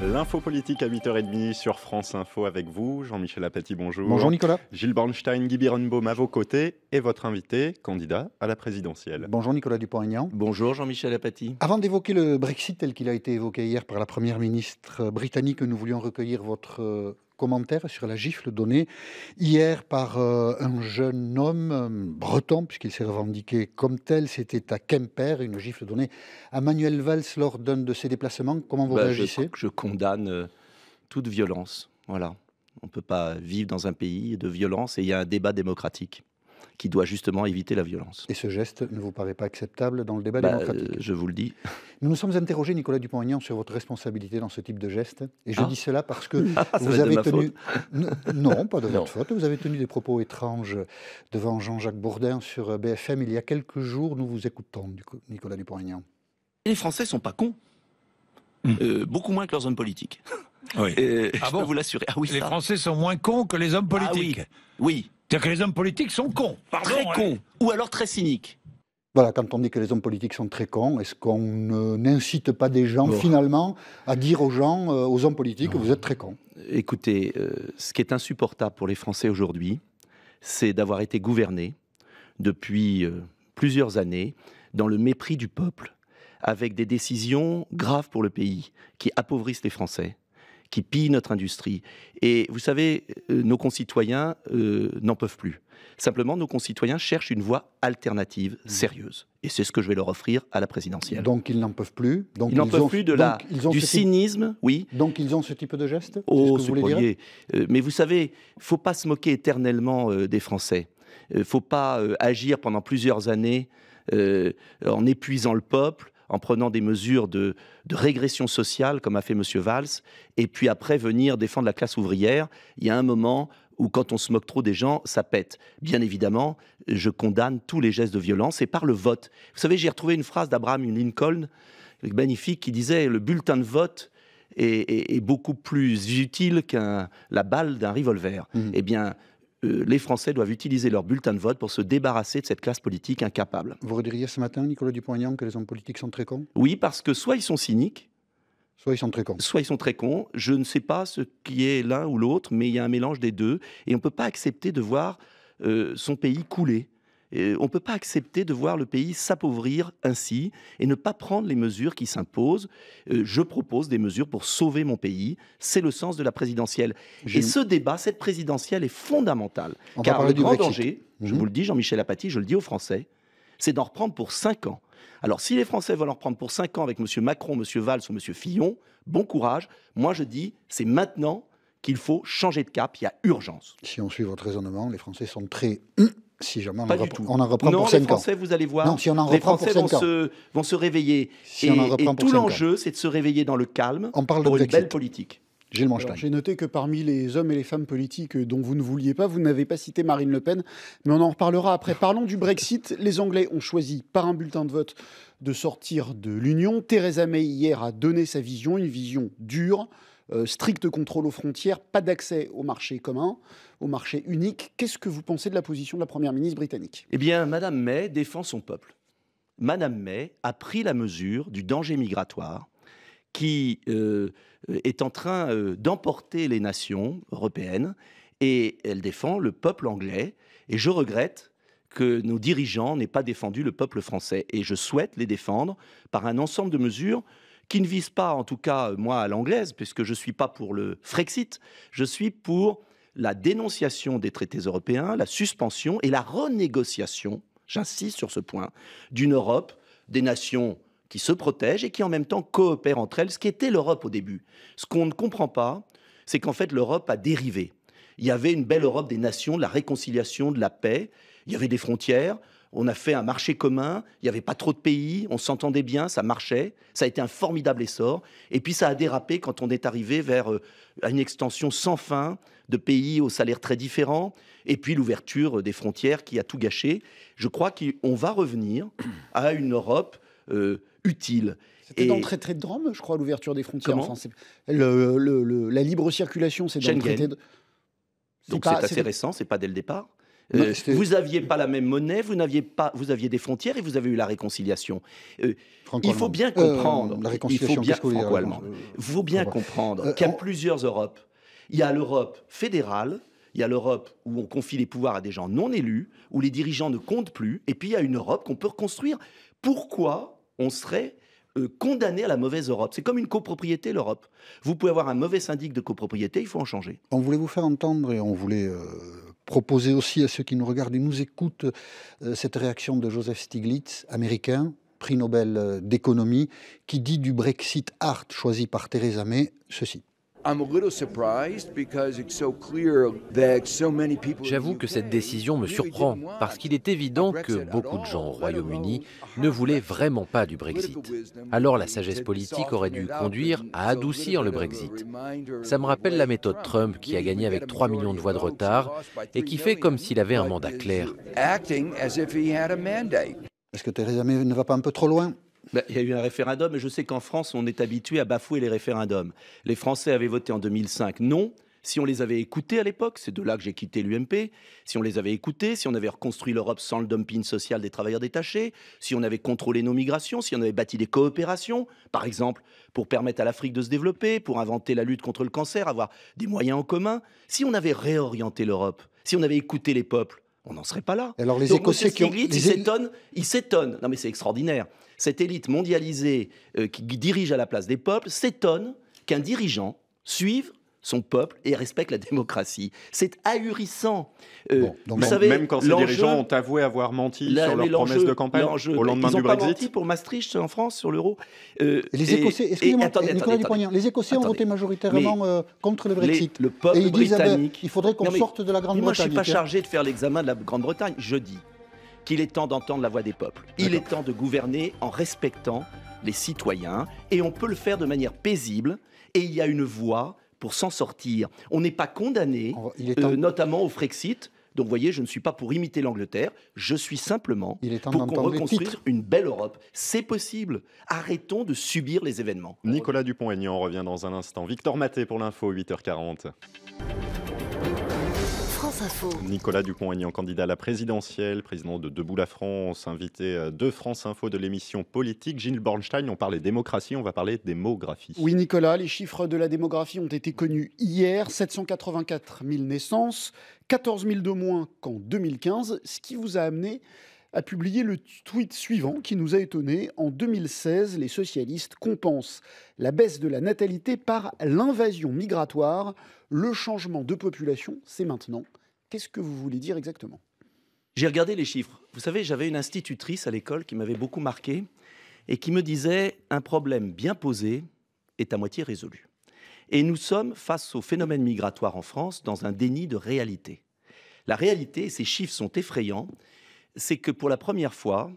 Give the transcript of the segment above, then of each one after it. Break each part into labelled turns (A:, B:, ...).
A: L'info politique à 8h30 sur France Info avec vous, Jean-Michel Apathy, bonjour. Bonjour Nicolas. Gilles Bornstein, Guy Birnbaum à vos côtés et votre invité, candidat à la présidentielle. Bonjour Nicolas Dupont-Aignan. Bonjour Jean-Michel Apathy. Avant d'évoquer le
B: Brexit tel qu'il a été évoqué hier par la Première ministre britannique, nous voulions recueillir votre euh, commentaire sur la gifle donnée hier par euh, un jeune homme euh, breton, puisqu'il s'est revendiqué comme tel. C'était à Kemper, une gifle donnée à Manuel Valls lors d'un de ses déplacements. Comment vous bah, réagissez
C: je, condamne euh, toute violence. Voilà. On ne peut pas vivre dans un pays de violence et il y a un débat démocratique qui doit justement éviter la violence. Et ce geste ne vous paraît pas
B: acceptable dans le débat bah, démocratique euh, Je vous le dis. Nous nous sommes interrogés, Nicolas Dupont-Aignan, sur votre responsabilité dans ce type de geste. Et je ah. dis cela parce que ah, vous avez tenu. non, pas de votre faute. Vous avez tenu des propos étranges devant Jean-Jacques Bourdin sur euh, BFM il y a quelques jours. Nous vous
C: écoutons, Nicolas Dupont-Aignan. Les Français sont pas cons. Hmm. Euh, beaucoup moins que leurs hommes politiques.
B: Oui. ah bon vous l'assurer. Ah oui, les Français
C: sont moins cons que les hommes politiques. Ah oui. oui. C'est-à-dire que les hommes politiques sont cons. très hein. cons. Ou alors très cyniques.
B: Voilà, quand on dit que les hommes politiques sont très cons, est-ce qu'on n'incite pas des gens, finalement, à dire aux
C: gens, euh, aux hommes politiques, que vous êtes très cons Écoutez, euh, ce qui est insupportable pour les Français aujourd'hui, c'est d'avoir été gouverné, depuis euh, plusieurs années dans le mépris du peuple, avec des décisions graves pour le pays, qui appauvrissent les Français, qui pillent notre industrie. Et vous savez, euh, nos concitoyens euh, n'en peuvent plus. Simplement, nos concitoyens cherchent une voie alternative mmh. sérieuse. Et c'est ce que je vais leur offrir à la présidentielle. Donc ils n'en peuvent plus. Donc, ils n'en peuvent plus de la, ils ont du cynisme, oui. Donc ils ont ce type de geste Oh, ce voulez euh, mais vous savez, faut pas se moquer éternellement des Français. faut pas agir pendant plusieurs années en épuisant le peuple en prenant des mesures de, régression sociale, comme a fait M. Valls, et puis après venir défendre la classe ouvrière. Il y a un moment où quand on se moque trop des gens, ça pète. Bien évidemment, je condamne tous les gestes de violence et par le vote. Vous savez, j'ai retrouvé une phrase d'Abraham Lincoln, magnifique, qui disait Le bulletin de vote est, beaucoup plus utile qu'un la balle d'un revolver. Mmh. Eh bien, euh, les Français doivent utiliser leur bulletin de vote pour se débarrasser de cette classe politique incapable. Vous rediriez ce
B: matin, Nicolas Dupont-Aignan, que les hommes politiques sont très cons
C: Oui, parce que soit ils sont cyniques, Soit ils sont très cons. Soit ils sont très cons. Je ne sais pas ce qui est l'un ou l'autre, mais il y a un mélange des deux. Et on ne peut pas accepter de voir euh, son pays couler on ne peut pas accepter de voir le pays s'appauvrir ainsi et ne pas prendre les mesures qui s'imposent. Euh, je propose des mesures pour sauver mon pays. C'est le sens de la présidentielle. Et ce débat, cette présidentielle est fondamentale. car le grand danger, je mhm. vous le dis, Jean-Michel Apathy, je le dis aux Français, c'est d'en reprendre pour 5 ans. Alors si les Français veulent en reprendre pour 5 ans avec M. Macron, M. Valls ou M. Fillon, bon courage. Moi je dis, c'est maintenant qu'il faut changer de cap, il y a urgence. Si on suit votre
B: raisonnement, les Français sont très si jamais on, en, du on en reprend pour les ans. vous
C: allez voir, si on en les Français vont se, vont, se, réveiller. Si et, on tout l'enjeu, c'est de se réveiller dans le calme on parle pour de une belle politique.
D: J'ai noté que parmi les hommes et les femmes politiques dont vous ne vouliez pas, vous n'avez pas cité Marine Le Pen, mais on en reparlera après. Parlons du Brexit. Les Anglais ont choisi par un bulletin de vote de sortir de l'Union. Theresa May hier a donné sa vision, une vision dure, euh, strict contrôle aux frontières, pas d'accès au marché commun, au marché unique. Qu'est-ce que vous pensez de la position de la Première ministre britannique
C: Eh bien, Madame May défend son peuple. Madame May a pris la mesure du danger migratoire qui euh, est en train euh, d'emporter les nations européennes et elle défend le peuple anglais. Et je regrette que nos dirigeants n'aient pas défendu le peuple français. Et je souhaite les défendre par un ensemble de mesures qui ne vise pas, en tout cas moi à l'anglaise, puisque je ne suis pas pour le Frexit, je suis pour la dénonciation des traités européens, la suspension et la renégociation, j'insiste sur ce point, d'une Europe, des nations qui se protègent et qui en même temps coopèrent entre elles, ce qui était l'Europe au début. Ce qu'on ne comprend pas, c'est qu'en fait l'Europe a dérivé. Il y avait une belle Europe des nations, de la réconciliation, de la paix, il y avait des frontières, on a fait un marché commun, il n'y avait pas trop de pays, on s'entendait bien, ça marchait, ça a été un formidable essor, et puis ça a dérapé quand on est arrivé vers euh, une extension sans fin de pays aux salaires très différents, et puis l'ouverture des frontières qui a tout gâché. Je crois qu'on va revenir à une Europe euh, utile. C'était dans le traité de je crois, l'ouverture
B: des
D: frontières. la libre circulation, c'est dans traité de...
C: Donc c'est assez récent, c'est pas dès le départ euh, vous n'aviez pas la même monnaie, vous n'aviez pas, vous aviez des frontières et vous avez eu la réconciliation. Euh, il faut bien euh, comprendre. faut bien comprendre qu'il y a plusieurs Europes. Il y a l'Europe fédérale, il y a l'Europe où on confie les pouvoirs à des gens non élus, où les dirigeants ne comptent plus, et puis il y a une Europe qu'on peut reconstruire. Pourquoi on serait euh, condamner à la mauvaise Europe. C'est comme une copropriété, l'Europe. Vous pouvez avoir un mauvais syndic de copropriété, il faut en changer.
B: On voulait vous faire entendre et on voulait euh, proposer aussi à ceux qui nous regardent et nous écoutent euh, cette réaction de Joseph Stiglitz, américain, prix Nobel d'économie, qui dit du Brexit art choisi par Theresa May
C: ceci. J'avoue que cette décision me surprend parce qu'il est évident que beaucoup de gens au Royaume-Uni ne voulaient vraiment pas du Brexit. Alors la sagesse politique aurait dû conduire à adoucir le Brexit. Ça me rappelle la méthode Trump qui a gagné avec 3 millions de voix de retard et qui fait comme s'il avait un mandat clair.
B: Est-ce que Theresa May ne va pas un peu trop loin
C: bah, il y a eu un référendum, et je sais qu'en France, on est habitué à bafouer les référendums. Les Français avaient voté en 2005 non. Si on les avait écoutés à l'époque, c'est de là que j'ai quitté l'UMP, si on les avait écoutés, si on avait reconstruit l'Europe sans le dumping social des travailleurs détachés, si on avait contrôlé nos migrations, si on avait bâti des coopérations, par exemple, pour permettre à l'Afrique de se développer, pour inventer la lutte contre le cancer, avoir des moyens en commun, si on avait réorienté l'Europe, si on avait écouté les peuples, on n'en serait pas là. Alors les Écossais qui Ils s'étonnent, ils s'étonnent. Non mais c'est extraordinaire. Cette élite mondialisée euh, qui dirige à la place des peuples s'étonne qu'un dirigeant suive son peuple et respecte la démocratie. C'est ahurissant.
A: Euh, vous même, savez, même quand ces dirigeants ont avoué avoir menti sur leurs promesses de campagne au lendemain du Brexit. Ils pas menti
C: pour Maastricht en France sur l'euro. Euh, les Écossais, les Écossais ont
B: voté majoritairement euh, contre le Brexit. le peuple et ils ah ben, britannique. il faudrait qu'on sorte de la Grande-Bretagne. Moi, je ne suis pas chargé
C: de faire l'examen de la Grande-Bretagne. Je dis qu'il est temps d'entendre la voix des peuples. Il est temps de gouverner en respectant les citoyens et on peut le faire de manière paisible. Et il y a une voix pour s'en sortir. On n'est pas condamné, euh, notamment au Frexit. Donc vous voyez, je ne suis pas pour imiter l'Angleterre, je suis simplement pour qu'on une belle
A: Europe. C'est possible. Arrêtons de subir les événements. Nicolas Dupont-Aignan revient dans un instant. Victor Maté pour l'info, 8h40. Nicolas Dupont-Aignan, candidat à la présidentielle, président de Debout la France, invité euh, de France Info de l'émission politique. Gilles Bornstein, on parlait démocratie, on va parler démographie.
D: Oui, Nicolas, les chiffres de la démographie ont été connus hier 784 000 naissances, 14 000 de moins qu'en 2015, ce qui vous a amené à publier le tweet suivant qui nous a étonnés. En 2016, les socialistes compensent la baisse de la natalité par l'invasion migratoire. Le changement de population, c'est maintenant. Qu'est-ce que vous voulez dire exactement
C: J'ai regardé les chiffres. Vous savez, j'avais une institutrice à l'école qui m'avait beaucoup marqué et qui me disait un problème bien posé est à moitié résolu. Et nous sommes face au phénomène migratoire en France dans un déni de réalité. La réalité, et ces chiffres sont effrayants, c'est que pour la première fois,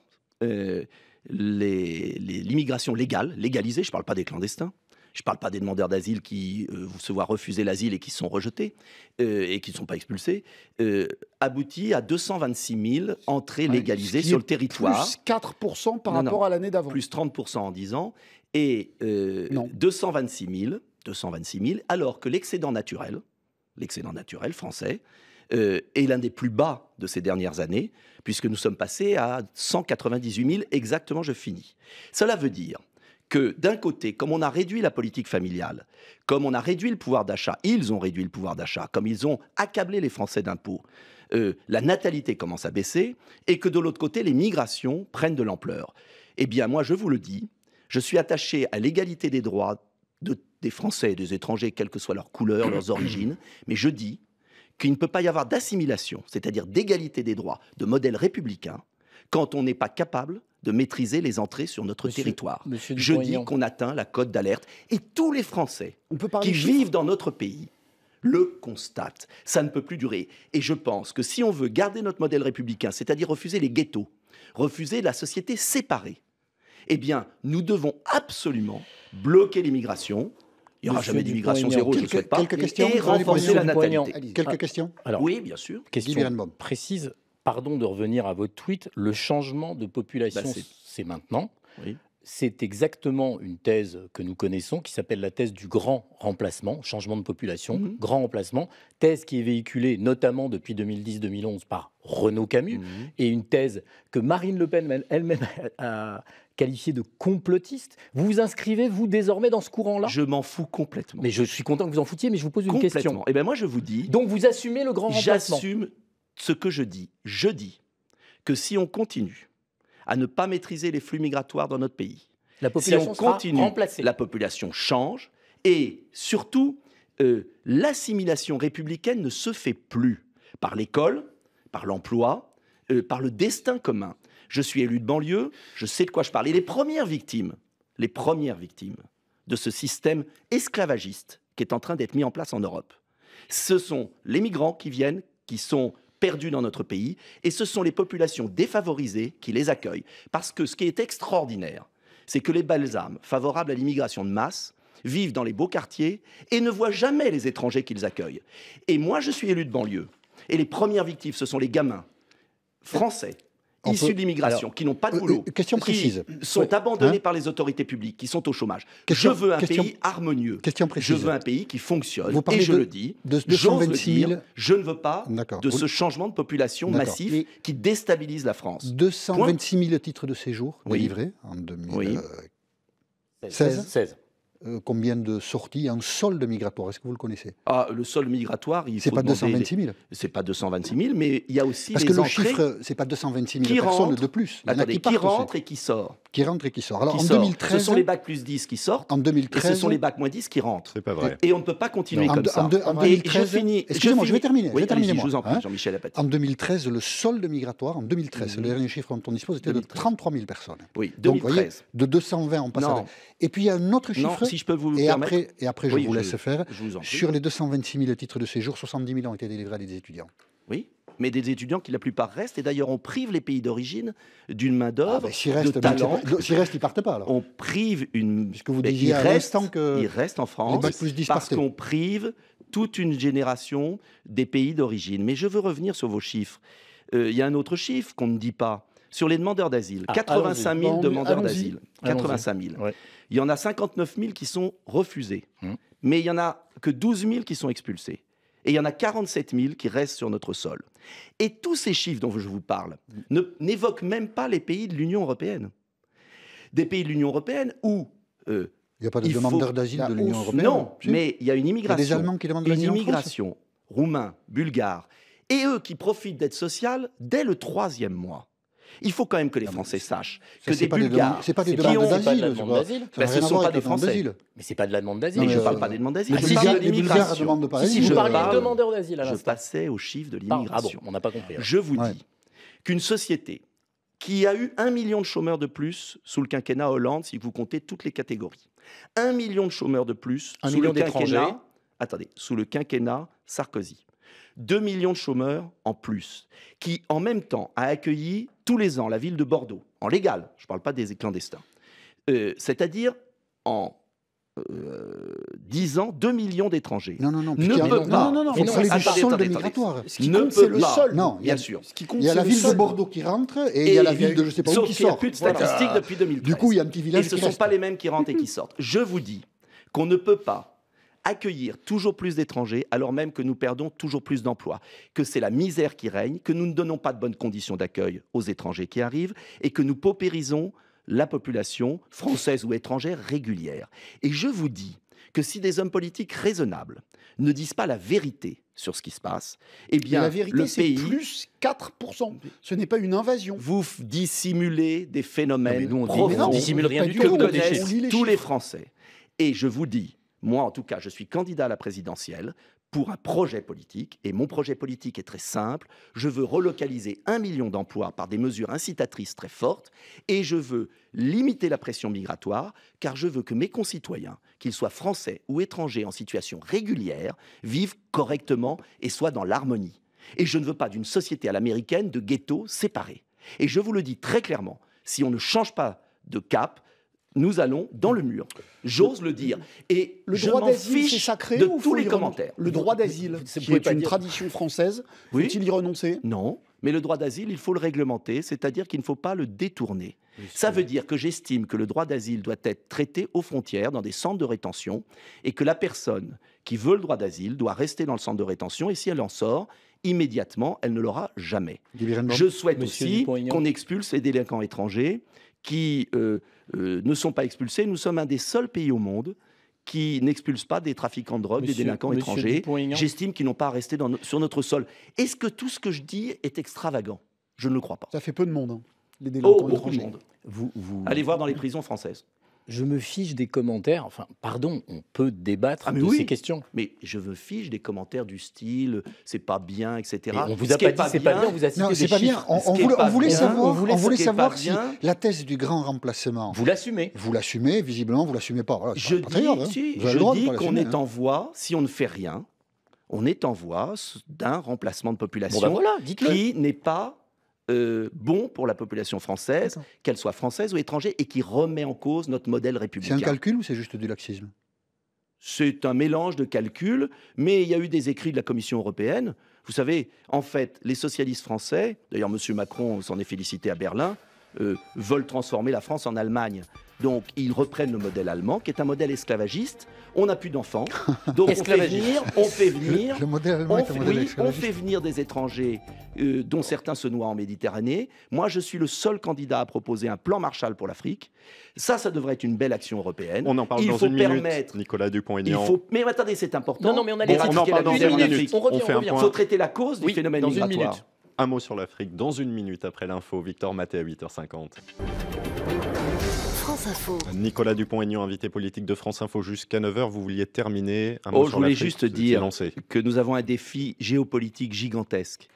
C: euh, l'immigration légale, légalisée, je ne parle pas des clandestins, je ne parle pas des demandeurs d'asile qui euh, se voient refuser l'asile et qui sont rejetés euh, et qui ne sont pas expulsés, euh, aboutit à 226 000 entrées légalisées sur le territoire. Plus
D: 4 par rapport à l'année d'avant. Plus
C: 30 en 10 ans et 226 000, alors que l'excédent naturel, l'excédent naturel français, est l'un des plus bas de ces dernières années, puisque nous sommes passés à 198 000 exactement, je finis. Cela veut dire que d'un côté, comme on a réduit la politique familiale, comme on a réduit le pouvoir d'achat, ils ont réduit le pouvoir d'achat, comme ils ont accablé les Français d'impôts, euh, la natalité commence à baisser, et que de l'autre côté, les migrations prennent de l'ampleur. Eh bien, moi, je vous le dis, je suis attaché à l'égalité des droits des Français et des étrangers, quelle que soient leurs couleur, leurs origines, mais je dis qu'il ne peut pas y avoir d'assimilation, c'est-à-dire d'égalité des droits, de modèle républicain, quand on n'est pas capable de maîtriser les entrées sur notre territoire. Je dis qu'on atteint la cote d'alerte et tous les Français qui vivent dans notre pays le constate. Ça ne peut plus durer. Et je pense que si on veut garder notre modèle républicain, c'est-à-dire refuser les ghettos, refuser la société séparée, eh bien, nous devons absolument bloquer l'immigration. Il n'y aura jamais d'immigration zéro, je ne souhaite pas. Quelques questions, et renforcer la natalité. Quelques questions Oui, bien sûr. Question précise pardon de revenir à votre tweet, le changement de population, bah, c'est maintenant. C'est exactement une thèse que nous connaissons qui s'appelle la thèse du grand remplacement, changement de population, mhm. grand remplacement, thèse qui est véhiculée notamment depuis 2010-2011 par Renaud Camus, mhm. et une thèse que Marine Le Pen elle-même a qualifiée de complotiste. Vous vous inscrivez, vous, désormais dans ce courant-là Je m'en fous complètement. Mais je suis content que vous en foutiez, mais je vous pose une question. Et eh bien moi, je vous dis... Donc vous assumez le grand remplacement J'assume ce que je dis. Je dis que si on continue à ne pas maîtriser les flux migratoires dans notre pays, la population si on continue, remplacée. la population change et surtout, euh, l'assimilation républicaine ne se fait plus par l'école, par l'emploi, euh, par le destin commun. Je suis élu de banlieue, je sais de quoi je parle. Et les premières victimes, les premières victimes de ce système esclavagiste qui est en train d'être mis en place en Europe, ce sont les migrants qui viennent, qui sont perdus dans notre pays, et ce sont les populations défavorisées qui les accueillent. Parce que ce qui est extraordinaire, c'est que les balsames, favorables à l'immigration de masse, vivent dans les beaux quartiers et ne voient jamais les étrangers qu'ils accueillent. Et moi, je suis élu de banlieue, et les premières victimes, ce sont les gamins français issus de l'immigration, qui n'ont pas de euh, boulot, euh, qui sont abandonnés hein par les autorités publiques, qui sont au chômage. je veux un pays
B: harmonieux. Je veux un
C: pays qui fonctionne. Vous et je de, le dis, je ne veux pas de ce changement de population massif qui déstabilise la France. 226
B: 000 titres de séjour délivrés
C: en 2016
B: combien euh, de sorties en solde migratoire Est-ce que vous le connaissez
C: ah, Le solde migratoire, il C'est pas 226 000 C'est pas 226 000, mais il y a aussi. Parce que le chiffre,
B: c'est pas 226
C: 000 personnes de plus. Il y en a qui, qui rentrent et qui sortent qui rentre et qui sort. Alors en 2013, ce sont les bacs plus 10 qui sortent. En 2013, et ce sont les bacs moins 10 qui rentrent. C'est pas vrai. Et, on ne peut pas continuer comme ça. En, 2013, vais terminer. 2013,
B: hein le solde migratoire, en 2013, le mmh. dernier chiffre dont on dispose était de 33 000 personnes. Oui, 2013. Donc, voyez, de 220 on passe. À... Et puis il y a un autre chiffre. si je peux vous et après, et après, je vous laisse faire. Sur les 226 000 titres de séjour, 70 000 ont été délivrés à des étudiants.
C: Oui mais des étudiants qui la plupart restent. Et d'ailleurs, on prive les pays d'origine d'une main d'œuvre, ah, de talent. S'ils restent, ils partent pas. Alors. On prive une. Ce que vous disiez, ils restent, que en France parce qu'on prive toute une génération des pays d'origine. Mais je veux revenir sur vos chiffres. Euh, il y a un autre chiffre qu'on ne dit pas. Sur les demandeurs d'asile, 85 ah, 000 demandeurs d'asile. 85 000. Il y en a 59 000 qui sont refusés. Hum. Mais il n'y en a que 12 000 qui sont expulsés et il y en a 47 000 qui restent sur notre sol. Et tous ces chiffres dont je vous parle n'évoquent même pas les pays de l'Union européenne. Des pays de l'union européenne où. Euh, il n'y a pas de demandeurs d'asile de l'Union européenne Non, mais il y a une immigration. Il y a des Allemands qui demandent Une immigration, Roumains, Bulgares, et eux qui profitent d'aide sociale dès le troisième mois. Il faut quand même que les Français sachent que des Bulgares, c'est pas des demandes d'asile, ce ne sont pas des Français. Mais c'est pas de la demande d'asile. Je ne euh, parle pas des demandes d'asile. Si je parle des demandeurs d'asile, je passais au chiffre de l'immigration. On n'a pas compris. Je vous dis qu'une société qui a eu un million de chômeurs de plus sous le quinquennat Hollande, si vous comptez toutes les catégories. Un million de chômeurs de plus sous le quinquennat. Attendez, sous le quinquennat Sarkozy. deux millions de chômeurs en plus, qui en même temps a accueilli tous les ans la ville de Bordeaux, en légal, je ne parle pas des clandestins, euh, c'est-à-dire en 10 euh, ans 2 millions d'étrangers. Non, non, non. Ne pas. il y a la ville de Bordeaux
B: qui rentre et, il y a la ville de je sais pas où Du
C: coup, ce ne sont pas les mêmes qui rentrent et qui sortent. Je vous dis qu'on ne peut pas accueillir toujours plus d'étrangers alors même que nous perdons toujours plus d'emplois, que c'est la misère qui règne, que nous ne donnons pas de bonnes conditions d'accueil aux étrangers qui arrivent et que nous paupérisons la population française ou étrangère régulière. Et je vous dis que si des hommes politiques raisonnables ne disent pas la vérité sur ce qui se passe, eh bien, la vérité, c'est plus 4%. Ce n'est pas une invasion. Vous dissimulez des phénomènes non, on rien du tout. Que tous les Français. Et je vous dis moi, en tout cas, je suis candidat à la présidentielle pour un projet politique, et mon projet politique est très simple, je veux relocaliser un million d'emplois par des mesures incitatrices très fortes, et je veux limiter la pression migratoire, car je veux que mes concitoyens, qu'ils soient français ou étrangers en situation régulière, vivent correctement et soient dans l'harmonie. Et je ne veux pas d'une société à l'américaine de ghettos séparés. Et je vous le dis très clairement, si on ne change pas de cap, nous allons dans le mur. J'ose le dire. Et le droit d'asile, c'est sacré de tous les commentaires. Le droit d'asile,
D: c'est une tradition française,
C: faut-il y renoncer Non. Mais le droit d'asile, il faut le réglementer, c'est-à-dire qu'il ne faut pas le détourner. Ça veut dire que j'estime que le droit d'asile doit être traité aux frontières, dans des centres de rétention, et que la personne qui veut le droit d'asile doit rester dans le centre de rétention, et si elle en sort, immédiatement, elle ne l'aura jamais. Je souhaite aussi qu'on expulse les délinquants étrangers qui euh, euh, ne sont pas expulsés. Nous sommes un des seuls pays au monde qui n'expulse pas des trafiquants de drogue, des délinquants étrangers. J'estime qu'ils n'ont pas à rester sur notre sol. Est-ce que tout ce que je dis est extravagant Je ne le crois pas. Ça fait peu de monde, hein, les oh, délinquants étrangers. vous... Allez voir dans les prisons françaises je me fiche des commentaires. Enfin, pardon, on peut débattre ah, de ces questions. Mais je me fiche des commentaires du style c'est pas bien, etc. on vous a pas, dit c'est pas bien, on vous a cité pas bien. On, voulait, savoir, on voulait, savoir si la thèse du grand
B: remplacement. Vous l'assumez. Vous l'assumez, visiblement, vous l'assumez pas. je dis, hein. dis qu'on est hein. en
C: voie, si on ne fait rien, on est en voie d'un remplacement de population ben qui n'est pas euh, bon pour la population française, qu'elle soit française ou étrangère, et qui remet en cause notre modèle républicain. C'est un calcul ou c'est juste du laxisme C'est un mélange de calculs, mais il y a eu des écrits de la Commission européenne. Vous savez, en fait, les socialistes français, d'ailleurs M. Macron s'en est félicité à Berlin, euh, veulent transformer la France en Allemagne. Donc ils reprennent le modèle allemand, qui est un modèle esclavagiste. On n'a plus d'enfants, donc on fait venir, des étrangers, euh, dont certains se noient en Méditerranée. Moi, je suis le seul candidat à proposer un plan Marshall pour l'Afrique. Ça, ça devrait être une belle action européenne. On en parle dans une minute,
A: Nicolas Dupont-Aignan. Faut...
C: Mais attendez, c'est important. Non, mais on a les en parle dans une minute. On faut traiter la cause du phénomène dans Une minute.
A: Un mot sur l'Afrique dans une minute après l'info. Victor Maté à 8h50. Nicolas Dupont-Aignan, invité politique de France Info jusqu'à 9h. Vous vouliez terminer un oh, Je voulais juste dire que nous avons un défi géopolitique gigantesque.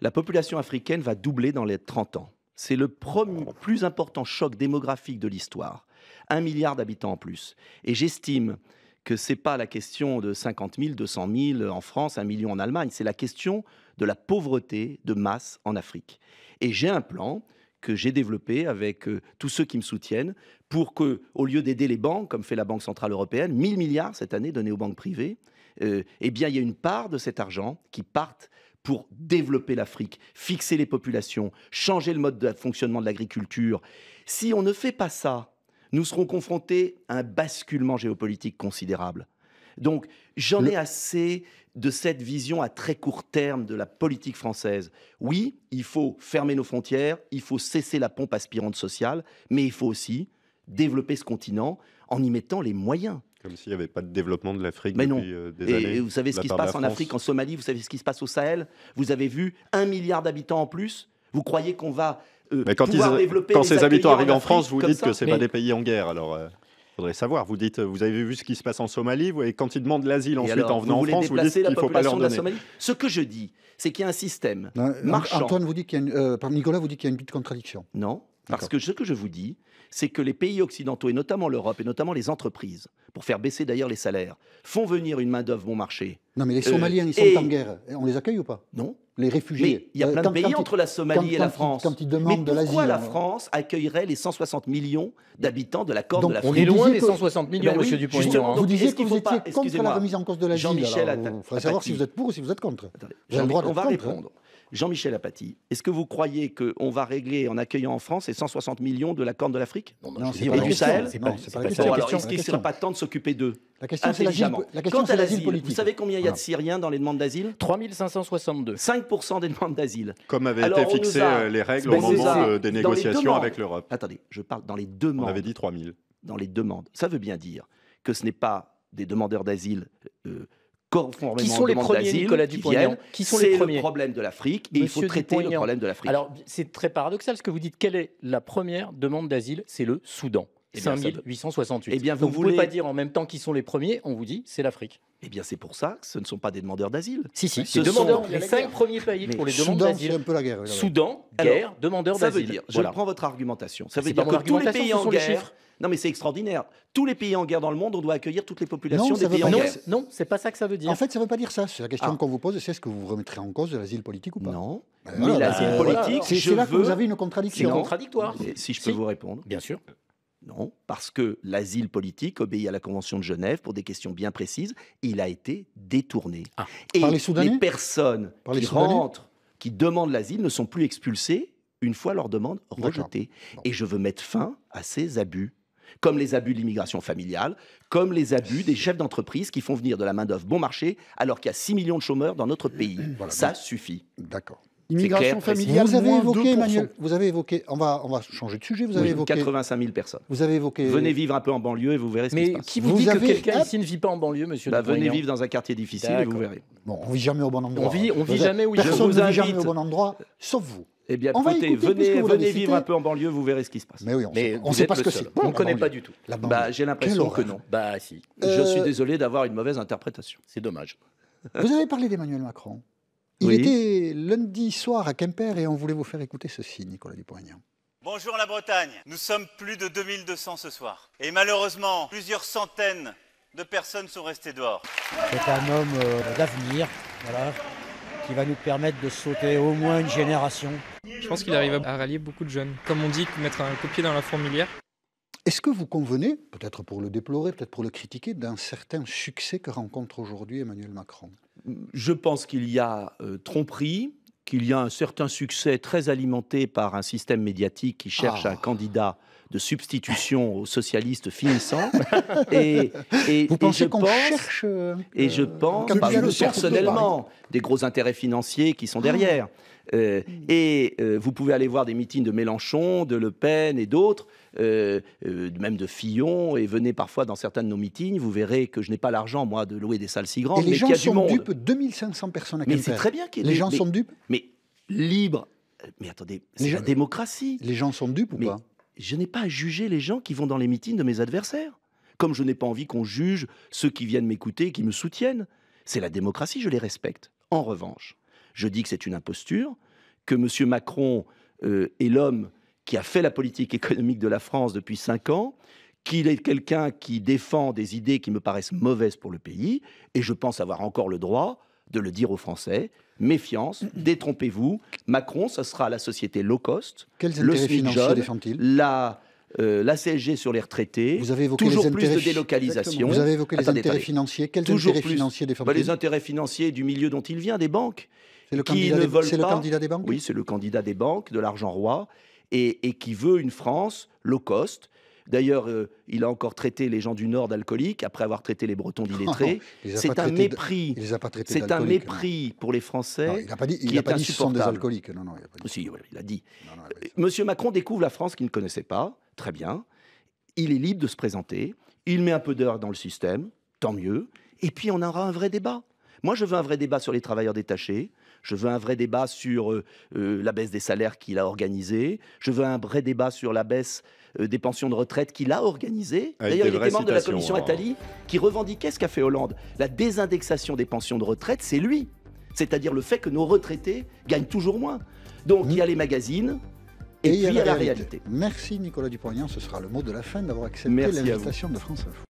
C: La population africaine va doubler dans les 30 ans. C'est le premier, oh. plus important choc démographique de l'histoire. Un milliard d'habitants en plus. Et j'estime que ce n'est pas la question de 50 000, 200 000 en France, un million en Allemagne. C'est la question de la pauvreté de masse en Afrique. Et j'ai un plan que j'ai développé avec euh, tous ceux qui me soutiennent pour que, au lieu d'aider les banques, comme fait la Banque Centrale Européenne, 1000 milliards cette année donnés aux banques privées, euh, eh bien, il y a une part de cet argent qui parte pour développer l'Afrique, fixer les populations, changer le mode de fonctionnement de l'agriculture. Si on ne fait pas ça, nous serons confrontés à un basculement géopolitique considérable. Donc, j'en ai assez de cette vision à très court terme de la politique française. Oui, il faut fermer nos frontières, il faut cesser la pompe aspirante sociale, mais il faut aussi développer ce continent en y mettant les moyens.
A: Comme s'il n'y avait pas de développement de l'Afrique depuis non. Euh, des et, années. vous savez ce qui se passe en Afrique,
C: en Somalie, vous savez ce qui se passe au Sahel. Vous avez vu un milliard d'habitants en plus. Vous croyez qu'on va
A: euh, Mais quand Quand ces habitants arrivent en, France, vous dites que ce pas des pays en guerre. Alors, il euh, faudrait savoir. Vous dites, vous avez vu ce qui se passe en Somalie, vous, et quand ils demandent l'asile ensuite en venant en France, vous dites qu'il ne faut pas leur donner. De la Somalie
C: ce que je dis, c'est qu'il y a un système non, Antoine
B: vous dit qu'il y a une, Nicolas vous dit qu'il y a une contradiction.
C: Non, parce que ce que je vous dis, c'est que les pays occidentaux, et notamment l'Europe, et notamment les entreprises, pour faire baisser d'ailleurs les salaires, font venir une main-d'œuvre bon marché. Non, mais les euh, Somaliens, ils sont en guerre.
B: On les accueille ou pas Non.
C: Les réfugiés. il y a euh, plein de pays entre la Somalie et la France. Quand ils demandent de l'asile. Pourquoi la euh France accueillerait les 160 millions d'habitants de la Corne de l'Afrique On est loin des 160 millions, eh ben Monsieur Dupont. Hein. Vous disiez que vous étiez contre la remise en cause de l'asile. Jean-Michel, savoir si vous êtes pour ou si vous êtes contre. On va répondre. Jean-Michel Apathy, est-ce que vous croyez qu'on va régler en accueillant en France les 160 millions de la Corne de l'Afrique Non, c'est pas du Sahel c'est pas, la question. est-ce qu'il ne serait pas temps de s'occuper d'eux la question, c'est l'asile Quant à l'asile politique. Vous savez combien il y a de Syriens dans les demandes d'asile 3562. 5% des demandes d'asile. Comme avaient été fixées euh, les règles au moment des négociations avec l'Europe. Attendez, je parle dans les demandes. On avait dit 3000. Dans les demandes. Ça veut bien dire que ce n'est pas des demandeurs d'asile euh, qui sont les premiers, Nicolas qui, sont le problème de l'Afrique et il faut traiter le problème de l'Afrique. Alors, c'est très paradoxal ce que vous dites. Quelle est la première demande d'asile C'est le Soudan. 5868. Eh et eh bien, vous ne pouvez pas dire en même temps qui sont les premiers, on vous dit c'est l'Afrique. Eh bien, c'est pour ça que ce ne sont pas des demandeurs d'asile. Si, si, ce demandeurs, sont les cinq premiers pays pour les demandes d'asile. Soudan, guerre. demandeurs d'asile. Ça veut dire, je reprends prends votre argumentation, ça ah, veut dire que tous les pays en guerre... Non, mais c'est extraordinaire. Tous les pays en guerre dans le monde, on doit accueillir toutes les populations des pays en guerre. Non,
B: c'est pas ça que ça veut dire. En fait, ça veut pas dire ça. C'est la question ah. qu'on vous pose, c'est est-ce que vous remettrez en cause de l'asile politique ou pas Non. mais l'asile euh, politique, c'est là que vous avez une contradiction. C'est contradictoire.
C: Si je peux vous répondre. Bien sûr. Non, parce que l'asile politique obéit à la Convention de Genève pour des questions bien précises. Il a été détourné. Ah. et les, personnes qui rentrent, qui demandent l'asile, ne sont plus expulsées une fois leur demande rejetée. Et je veux mettre fin à ces abus comme les abus de l'immigration familiale, comme les abus des chefs d'entreprise qui font venir de la main-d'œuvre bon marché alors qu'il y a 6 millions de chômeurs dans notre pays. Ça suffit. D'accord. Immigration familiale. Vous avez évoqué, Emmanuel,
B: vous avez évoqué, on va, on va changer de sujet, vous avez évoqué.
C: 85 000 personnes. Vous avez évoqué. Venez vivre un peu en banlieue et vous verrez ce qui se passe. qui vous, dit que quelqu'un ici ne vit pas en banlieue, monsieur bah, Venez vivre dans un quartier difficile et vous verrez.
B: Bon, on vit jamais au bon endroit. On vit, on vit jamais où il Personne ne vit jamais au bon endroit,
C: sauf vous. Eh bien, venez, venez vivre un peu en banlieue, vous verrez ce qui se passe. Mais oui, on sait, sait pas ce que c'est. On ne connaît pas du tout. Bah, J'ai l'impression que non. Bah si. Je euh, suis désolé d'avoir une mauvaise interprétation.
A: C'est dommage. Vous
B: avez parlé d'Emmanuel Macron. Il était lundi soir à Quimper et on voulait vous faire écouter ceci, Nicolas Dupont-Aignan.
A: Bonjour la Bretagne, nous sommes plus de 2200 ce soir. Et malheureusement, plusieurs centaines de personnes sont restées dehors.
B: C'est un homme euh, d'avenir, voilà, qui va nous permettre de sauter au moins une génération. Je pense qu'il arrive à rallier beaucoup de jeunes. Comme on dit, mettre un copier dans la fourmilière. Est-ce que vous convenez, peut-être pour le déplorer, peut-être pour le critiquer, d'un certain succès que rencontre aujourd'hui Emmanuel Macron
C: je pense qu'il y a euh, tromperie, qu'il y a un certain succès très alimenté par un système médiatique qui cherche ah. un candidat de substitution aux socialistes finissants. et, Vous pensez euh, et je pense, Et je pense, personnellement, des gros intérêts financiers qui sont derrière. Ah. Euh, et euh, vous pouvez aller voir des meetings de Mélenchon, de Le Pen et d'autres, même de Fillon, et venez parfois dans certains de nos meetings, vous verrez que je n'ai pas l'argent, moi, de louer des salles si grandes. Et les gens y a sont dupes,
B: 2500 personnes à Mais c'est très bien qu'il Les gens sont dupes
C: Mais Libres Mais attendez, c'est la démocratie. Les gens sont dupes ou pas je n'ai pas à juger les gens qui vont dans les meetings de mes adversaires. Comme je n'ai pas envie qu'on juge ceux qui viennent m'écouter et qui me soutiennent. C'est la démocratie, je les respecte. En revanche, je dis que c'est une imposture, que M. Macron euh, est l'homme qui a fait la politique économique de la France depuis cinq ans, qu'il est quelqu'un qui défend des idées qui me paraissent mauvaises pour le pays, et je pense avoir encore le droit de le dire aux Français, méfiance, mm-hmm. détrompez-vous. Macron, ça sera la société low cost, Quels le financiers jaune, la, euh, la CSG sur les retraités, Vous avez évoqué toujours les plus de délocalisation. Vous avez évoqué les intérêts financiers. Quels intérêts financiers financiers bah, Les intérêts financiers du milieu dont il vient, des banques. C'est le, qui le candidat des banques Oui, c'est le candidat des banques, de l'argent roi, et qui veut une France low cost, D'ailleurs, euh, il a encore traité les gens du Nord d'alcooliques après avoir traité les Bretons d'illettrés. c'est un mépris. C'est un mépris pour les Français. il n'a pas dit, il dit ce sont des alcooliques. Non, il a dit. Monsieur Macron découvre la France qu'il ne connaissait pas. Très bien. Il est libre de se présenter. Il met un peu d'heure dans le système. Tant mieux. Et puis on aura un vrai débat. Moi, je veux un vrai débat sur les travailleurs détachés. Je veux un vrai débat sur euh, euh, la baisse des salaires qu'il a organisée. Je veux un vrai débat sur la baisse euh, des pensions de retraite qu'il a organisée. Ah, D'ailleurs, il était membre de la commission hein. Attali qui revendiquait ce qu'a fait Hollande. La désindexation des pensions de retraite, c'est lui. C'est-à-dire le fait que nos retraités gagnent toujours moins. Donc, il y a mm. les magazines, et, puis il y a la, réalité.
B: Merci Nicolas Dupont-Aignan, ce sera le mot de la fin d'avoir accepté l'invitation de France Info.